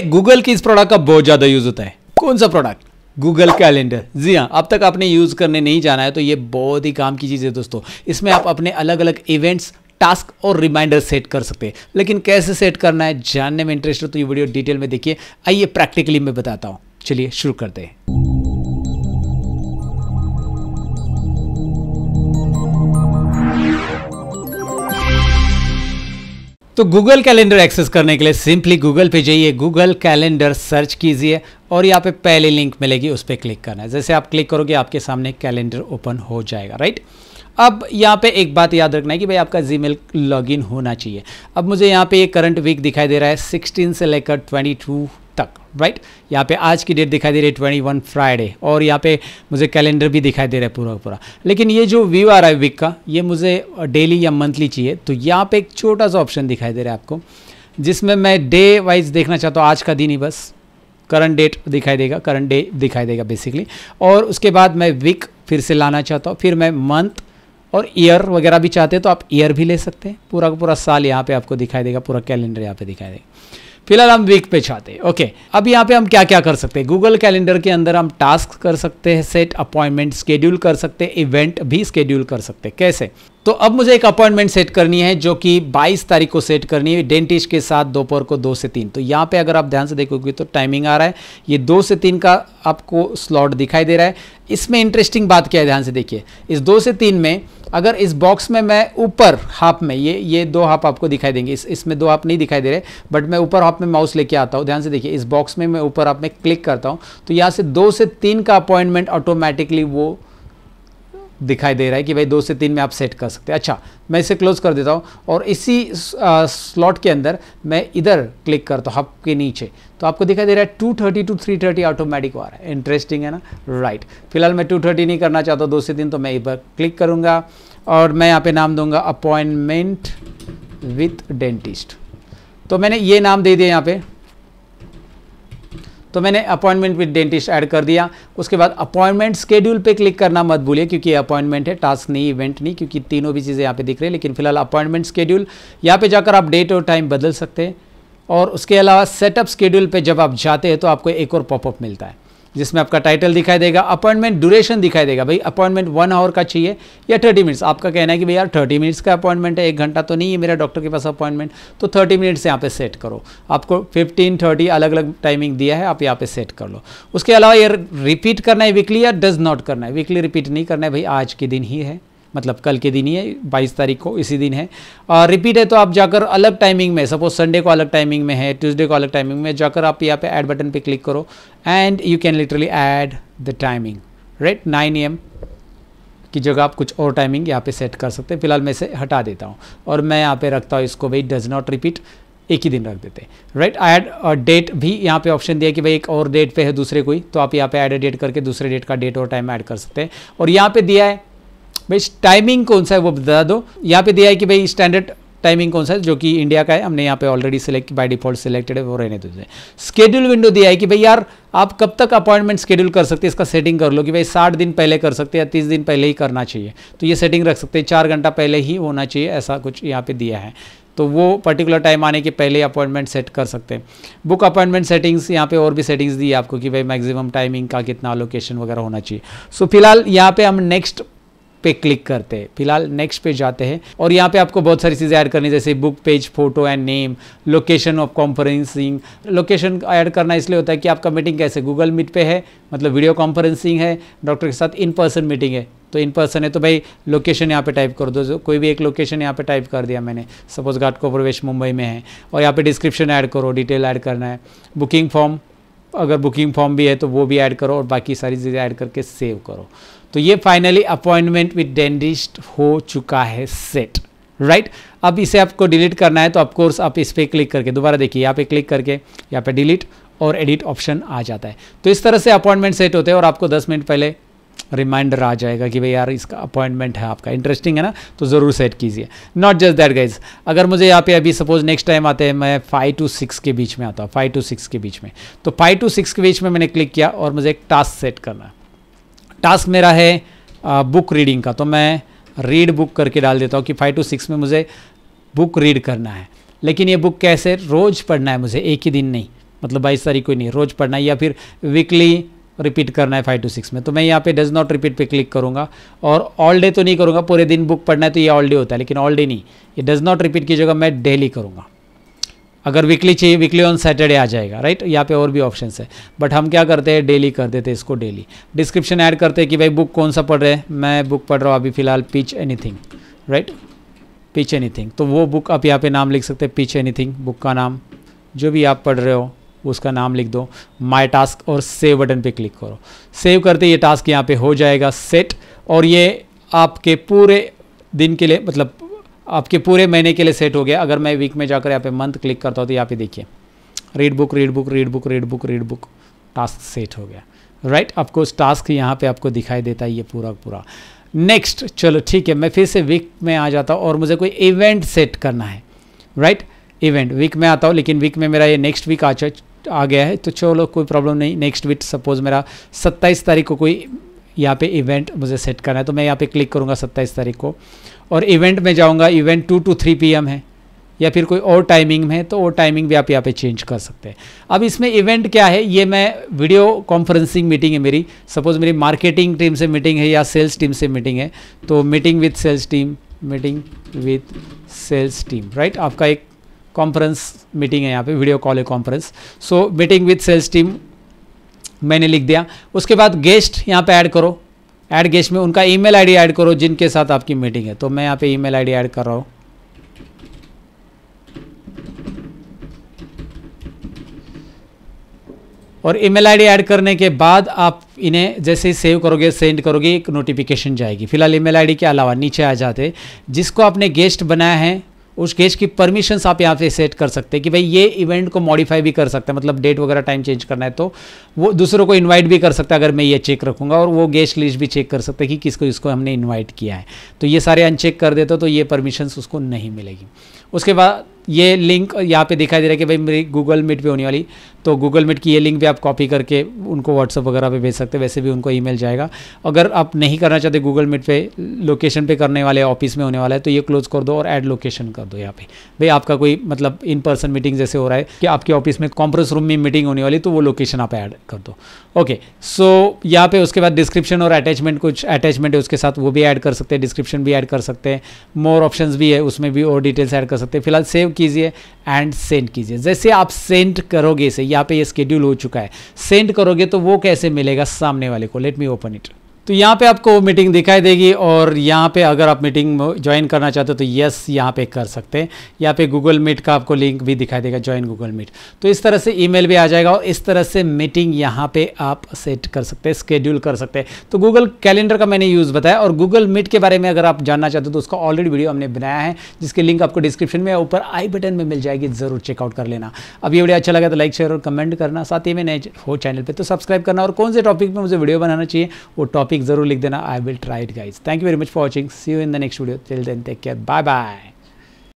Google के इस product का बहुत ज़्यादा यूज़ होता है कौन सा प्रोडक्ट गूगल कैलेंडर जी हाँ अब तक आपने यूज़ करने नहीं जाना है तो ये बहुत ही काम की चीज़ है दोस्तों इसमें आप अपने अलग अलग इवेंट्स टास्क और रिमाइंडर सेट कर सकते हैं लेकिन कैसे सेट करना है जानने में इंटरेस्ट हो तो ये वीडियो डिटेल में देखिए आइए प्रैक्टिकली मैं बताता हूँ चलिए शुरू करते हैं तो गूगल कैलेंडर एक्सेस करने के लिए सिंपली गूगल पे जाइए गूगल कैलेंडर सर्च कीजिए और यहाँ पे पहले लिंक मिलेगी उस पर क्लिक करना है जैसे आप क्लिक करोगे आपके सामने कैलेंडर ओपन हो जाएगा राइट अब यहाँ पे एक बात याद रखना है कि भाई आपका जीमेल लॉगिन होना चाहिए अब मुझे यहाँ पे ये करंट वीक दिखाई दे रहा है 16 से लेकर 22 तक राइट यहाँ पे आज की डेट दिखाई दे रही है ट्वेंटी वन फ्राइडे और यहाँ पे मुझे कैलेंडर भी दिखाई दे रहा है पूरा पूरा लेकिन ये जो व्यू आ रहा है वीक का ये मुझे डेली uh, या मंथली चाहिए तो यहाँ पे एक छोटा सा ऑप्शन दिखाई दे रहा है आपको जिसमें मैं डे वाइज देखना चाहता हूँ आज का दिन ही बस करंट डेट दिखाई देगा करंट डे दिखाई देगा बेसिकली और उसके बाद मैं वीक फिर से लाना चाहता हूँ फिर मैं मंथ और ईयर वगैरह भी चाहते हैं तो आप ईयर भी ले सकते हैं पूरा का पूरा साल यहाँ पे आपको दिखाई देगा पूरा कैलेंडर यहाँ पे दिखाई देगा फिलहाल हम वीक पे चाहते हैं ओके अब यहाँ पे हम क्या क्या कर सकते हैं गूगल कैलेंडर के अंदर हम टास्क कर सकते हैं सेट अपॉइंटमेंट स्केड्यूल कर सकते हैं इवेंट भी स्केड्यूल कर सकते हैं कैसे तो अब मुझे एक अपॉइंटमेंट सेट करनी है जो कि 22 तारीख को सेट करनी है डेंटिस्ट के साथ दोपहर को दो से तीन तो यहाँ पे अगर आप ध्यान से देखोगे तो टाइमिंग आ रहा है ये दो से तीन का आपको स्लॉट दिखाई दे रहा है इसमें इंटरेस्टिंग बात क्या है ध्यान से देखिए इस दो से तीन में अगर इस बॉक्स में मैं ऊपर हाफ में ये ये दो हाफ आपको दिखाई देंगे इस इसमें दो हाफ नहीं दिखाई दे रहे बट मैं ऊपर हाफ में माउस लेके आता हूँ ध्यान से देखिए इस बॉक्स में मैं ऊपर हाफ में क्लिक करता हूँ तो यहाँ से दो से तीन का अपॉइंटमेंट ऑटोमेटिकली वो दिखाई दे रहा है कि भाई दो से तीन में आप सेट कर सकते हैं अच्छा मैं इसे क्लोज कर देता हूँ और इसी स्लॉट के अंदर मैं इधर क्लिक करता हूँ हब के नीचे तो आपको दिखाई दे रहा है two thirty two three thirty automatic आ रहा है इंटरेस्टिंग है ना राइट फिलहाल मैं टू थर्टी नहीं करना चाहता दो से तीन तो मैं इधर क्लिक करूँगा और मैं यहाँ पर नाम दूंगा अपॉइंटमेंट विथ डेंटिस्ट तो मैंने ये नाम दे दिया यहाँ पर तो मैंने अपॉइंटमेंट विद डेंटिस्ट ऐड कर दिया उसके बाद अपॉइंटमेंट स्केड्यूल पे क्लिक करना मत भूलिए क्योंकि अपॉइंटमेंट है टास्क नहीं इवेंट नहीं क्योंकि तीनों भी चीज़ें यहाँ पे दिख रही है लेकिन फिलहाल अपॉइंटमेंट स्केड्यूल यहाँ पे जाकर आप डेट और टाइम बदल सकते हैं और उसके अलावा सेटअप स्केड्यूल पर जब आप जाते हैं तो आपको एक और पॉपअप मिलता है जिसमें आपका टाइटल दिखाई देगा अपॉइंटमेंट ड्यूरेशन दिखाई देगा भाई अपॉइंटमेंट वन आवर का चाहिए या थर्टी मिनट्स आपका कहना है कि भाई यार थर्टी मिनट्स का अपॉइंटमेंट है एक घंटा तो नहीं है मेरा डॉक्टर के पास अपॉइंटमेंट तो थर्टी मिनट्स यहाँ पे सेट करो आपको फिफ्टीन थर्टी अलग अलग टाइमिंग दिया है आप यहाँ पे सेट कर लो उसके अलावा ये रिपीट करना है वीकली या डज नॉट करना है वीकली रिपीट नहीं करना है भाई आज के दिन ही है मतलब कल के दिन ही है बाईस तारीख को इसी दिन है और रिपीट है तो आप जाकर अलग टाइमिंग में सपोज संडे को अलग टाइमिंग में है ट्यूसडे को अलग टाइमिंग में जाकर आप यहाँ पे ऐड बटन पे क्लिक करो and you can literally add the timing right nine AM की जगह आप कुछ और टाइमिंग यहाँ पे सेट कर सकते हैं फिलहाल मैं इसे हटा देता हूँ और मैं यहाँ पे रखता हूँ इसको भाई डज नॉट रिपीट एक ही दिन रख देते हैं राइट ऐड डेट भी यहाँ पे ऑप्शन दिया कि भाई एक और डेट पे है दूसरे कोई तो आप यहाँ पे ऐड डेट करके दूसरे डेट का डेट और टाइम ऐड कर सकते हैं और यहाँ पे दिया है भाई टाइमिंग कौन सा है वो बता दो यहाँ पे दिया है कि भाई स्टैंडर्ड टाइमिंग कौन सा है जो कि इंडिया का है हमने यहाँ पे already select by default selected है वो रहने दीजिए स्केड्यूल विंडो दिया है कि भाई यार आप कब तक अपॉइंटमेंट स्केड्यूल कर सकते हैं इसका सेटिंग कर लो कि भाई साठ दिन पहले कर सकते हैं या तीस दिन पहले ही करना चाहिए तो ये सेटिंग रख सकते हैं चार घंटा पहले ही होना चाहिए ऐसा कुछ यहाँ पर दिया है तो वो पर्टिकुलर टाइम आने के पहले अपॉइंटमेंट सेट कर सकते हैं बुक अपॉइंटमेंट सेटिंग्स यहाँ पे और भी सेटिंग्स दी आपको कि भाई मैक्सिमम टाइमिंग का कितना लोकेशन वगैरह होना चाहिए सो so, फिलहाल यहाँ पे हम नेक्स्ट पे क्लिक करते हैं फिलहाल नेक्स्ट पे जाते हैं और यहाँ पे आपको बहुत सारी चीज़ें ऐड करनी जैसे book page photo and name location of conferencing location add करना इसलिए होता है कि आपका मीटिंग कैसे गूगल मीट पे है मतलब वीडियो कॉन्फ्रेंसिंग है डॉक्टर के साथ इन पर्सन मीटिंग है तो इन पर्सन है तो भाई लोकेशन यहाँ पे टाइप कर दो कोई भी एक लोकेशन यहाँ पे टाइप कर दिया मैंने सपोज घाट को प्रवेश मुंबई में है और यहाँ पे डिस्क्रिप्शन ऐड करो डिटेल ऐड करना है बुकिंग फॉर्म अगर बुकिंग फॉर्म भी है तो वो भी ऐड करो और बाकी सारी चीज़ें ऐड करके सेव करो तो ये फाइनली अपॉइंटमेंट विद डेंटिस्ट हो चुका है सेट राइट right? अब इसे आपको डिलीट करना है तो ऑफकोर्स आप इस पर क्लिक करके दोबारा देखिए यहाँ पे क्लिक करके यहाँ पे डिलीट और एडिट ऑप्शन आ जाता है तो इस तरह से अपॉइंटमेंट सेट होते हैं और आपको 10 मिनट पहले रिमाइंडर आ जाएगा कि भाई यार इसका अपॉइंटमेंट है आपका इंटरेस्टिंग है ना तो ज़रूर सेट कीजिए नॉट जस्ट दैट गाइज अगर मुझे यहाँ पे अभी सपोज नेक्स्ट टाइम आते हैं मैं फाइव टू सिक्स के बीच में आता हूँ फाइव टू सिक्स के बीच में तो फाइव टू सिक्स के बीच में मैंने क्लिक किया और मुझे एक टास्क सेट करना है टास्क मेरा है बुक रीडिंग का तो मैं रीड बुक करके डाल देता हूँ कि फाइव टू सिक्स में मुझे बुक रीड करना है लेकिन ये बुक कैसे रोज़ पढ़ना है मुझे एक ही दिन नहीं मतलब बाईस तारीख को नहीं रोज़ पढ़ना है या फिर वीकली रिपीट करना है फाइव टू सिक्स में तो मैं यहाँ पे डज नॉट रिपीट पे क्लिक करूँगा और ऑल डे तो नहीं करूँगा पूरे दिन बुक पढ़ना है तो ये ऑल डे होता है लेकिन ऑल डे नहीं ये डज नॉट रिपीट की जगह मैं डेली करूँगा अगर वीकली चाहिए वीकली ऑन सैटरडे आ जाएगा राइट यहाँ पे और भी ऑप्शन है बट हम क्या करते हैं डेली कर देते हैं इसको डेली डिस्क्रिप्शन ऐड करते हैं कि भाई बुक कौन सा पढ़ रहे हैं मैं बुक पढ़ रहा हूँ अभी फ़िलहाल pitch anything right pitch anything तो वो बुक आप यहाँ पे नाम लिख सकते हैं पिच एनीथिंग बुक का नाम जो भी आप पढ़ रहे हो उसका नाम लिख दो माई टास्क और सेव बटन पे क्लिक करो सेव करते ये टास्क यहाँ पे हो जाएगा सेट और ये आपके पूरे दिन के लिए मतलब आपके पूरे महीने के लिए सेट हो गया अगर मैं वीक में जाकर यहाँ पे मंथ क्लिक करता हूँ तो यहाँ पे देखिए read book read book read book read book read book task set हो गया राइट आपको उस टास्क यहाँ पे आपको दिखाई देता है ये पूरा पूरा नेक्स्ट चलो ठीक है मैं फिर से वीक में आ जाता हूँ और मुझे कोई इवेंट सेट करना है राइट इवेंट वीक में आता हूँ लेकिन वीक में मेरा ये नेक्स्ट वीक आ आ गया है तो चलो कोई प्रॉब्लम नहीं नेक्स्ट वीक सपोज मेरा सत्ताईस तारीख को कोई यहाँ पे इवेंट मुझे सेट करना है तो मैं यहाँ पे क्लिक करूँगा सत्ताईस तारीख को और इवेंट में जाऊँगा event two to three P है या फिर कोई और टाइमिंग में तो वो टाइमिंग भी आप यहाँ पे चेंज कर सकते हैं अब इसमें इवेंट क्या है ये मैं वीडियो कॉन्फ्रेंसिंग मीटिंग है मेरी सपोज मेरी मार्केटिंग टीम से मीटिंग है या सेल्स टीम से मीटिंग है तो meeting with sales team meeting with sales team right आपका एक कॉन्फ्रेंस मीटिंग है यहाँ पे वीडियो कॉल है conference so meeting with sales team मैंने लिख दिया उसके बाद गेस्ट यहाँ पे ऐड करो ऐड गेस्ट में उनका ईमेल आईडी ऐड करो जिनके साथ आपकी मीटिंग है तो मैं यहाँ पे ईमेल आईडी ऐड कर रहा हूँ और ईमेल आईडी ऐड करने के बाद आप इन्हें जैसे ही सेव करोगे सेंड करोगे एक नोटिफिकेशन जाएगी फिलहाल ईमेल आईडी के अलावा नीचे आ जाते जिसको आपने गेस्ट बनाया है उस केस की परमिशंस आप यहाँ से सेट कर सकते हैं कि भाई ये इवेंट को मॉडिफाई भी कर सकते हैं मतलब डेट वगैरह टाइम चेंज करना है तो वो दूसरों को इनवाइट भी कर सकता है अगर मैं ये चेक रखूँगा और वो गेस्ट लिस्ट भी चेक कर सकते हैं कि किसको इसको हमने इन्वाइट किया है तो ये सारे अनचेक कर देते तो ये परमिशंस उसको नहीं मिलेगी उसके बाद ये लिंक यहाँ पे दिखाई दे रहा है कि भाई मेरी गूगल मीट पे होने वाली तो गूगल मीट की ये लिंक भी आप कॉपी करके उनको व्हाट्सअप वगैरह पे भेज सकते हैं वैसे भी उनको ईमेल जाएगा अगर आप नहीं करना चाहते गूगल मीट पे लोकेशन पे करने वाले ऑफिस में होने वाला है तो ये क्लोज कर दो और ऐड लोकेशन कर दो यहाँ पे भाई आपका कोई मतलब इन पर्सन मीटिंग जैसे हो रहा है कि आपके ऑफिस में कॉन्फ्रेंस रूम में मीटिंग होने वाली तो वो लोकेशन आप ऐड कर दो ओके सो यहाँ पे उसके बाद डिस्क्रिप्शन और अटैचमेंट कुछ अटैचमेंट है उसके साथ वो भी ऐड कर सकते हैं डिस्क्रिप्शन भी ऐड कर सकते हैं मोर ऑप्शन भी है उसमें भी और डिटेल्स ऐड कर सकते हैं फिलहाल सेव कीजिए एंड सेंड कीजिए जैसे आप सेंड करोगे इसे यहाँ पे ये स्केड्यूल हो चुका है सेंड करोगे तो वो कैसे मिलेगा सामने वाले को लेट मी ओपन इट तो यहाँ पे आपको मीटिंग दिखाई देगी और यहाँ पे अगर आप मीटिंग ज्वाइन करना चाहते हो तो यस यहाँ पे कर सकते हैं यहाँ पे गूगल मीट का आपको लिंक भी दिखाई देगा ज्वाइन गूगल मीट तो इस तरह से ईमेल भी आ जाएगा और इस तरह से मीटिंग यहाँ पे आप सेट कर सकते हैं स्केड्यूल कर सकते हैं तो गूगल कैलेंडर का मैंने यूज़ बताया और गूगल मीट के बारे में अगर आप जानना चाहते हो तो उसका ऑलरेडी वीडियो हमने बनाया है जिसकी लिंक आपको डिस्क्रिप्शन में ऊपर आई बटन में मिल जाएगी ज़रूर चेकआउट कर लेना अब ये वीडियो अच्छा लगा तो लाइक शेयर और कमेंट करना साथ ही में नए हो चैनल पर तो सब्सक्राइब करना और कौन से टॉपिक पर मुझे वीडियो बनाना चाहिए वो टॉपिक टॉपिक ज़रूर लिख देना I will try it guys thank you very much for watching see you in the next video till then take care bye bye